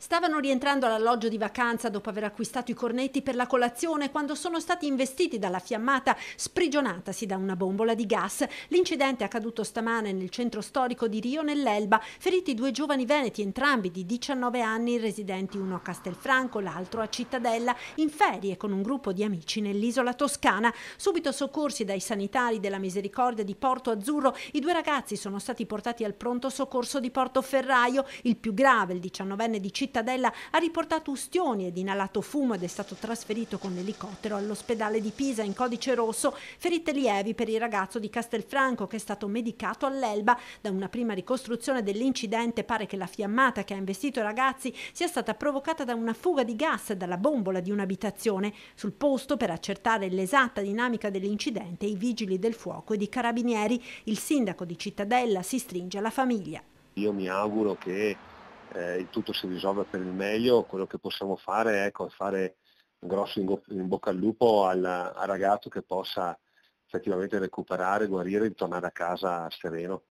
Stavano rientrando all'alloggio di vacanza dopo aver acquistato i cornetti per la colazione quando sono stati investiti dalla fiammata sprigionatasi da una bombola di gas. L'incidente è accaduto stamane nel centro storico di Rio nell'Elba, feriti due giovani veneti entrambi di 19 anni residenti uno a Castelfranco, l'altro a Cittadella, in ferie con un gruppo di amici nell'isola toscana. Subito soccorsi dai sanitari della Misericordia di Porto Azzurro, i due ragazzi sono stati portati al pronto soccorso di Porto Ferraio, il più grave, il 19enne di Cittadella Cittadella ha riportato ustioni ed inalato fumo ed è stato trasferito con l'elicottero all'ospedale di Pisa in codice rosso, ferite lievi per il ragazzo di Castelfranco che è stato medicato all'Elba. Da una prima ricostruzione dell'incidente pare che la fiammata che ha investito i ragazzi sia stata provocata da una fuga di gas dalla bombola di un'abitazione. Sul posto, per accertare l'esatta dinamica dell'incidente, i vigili del fuoco e i carabinieri, il sindaco di Cittadella si stringe alla famiglia. Io mi auguro che eh, il tutto si risolve per il meglio, quello che possiamo fare ecco, è fare un grosso in, bocca al lupo al, al ragazzo che possa effettivamente recuperare, guarire e tornare a casa sereno.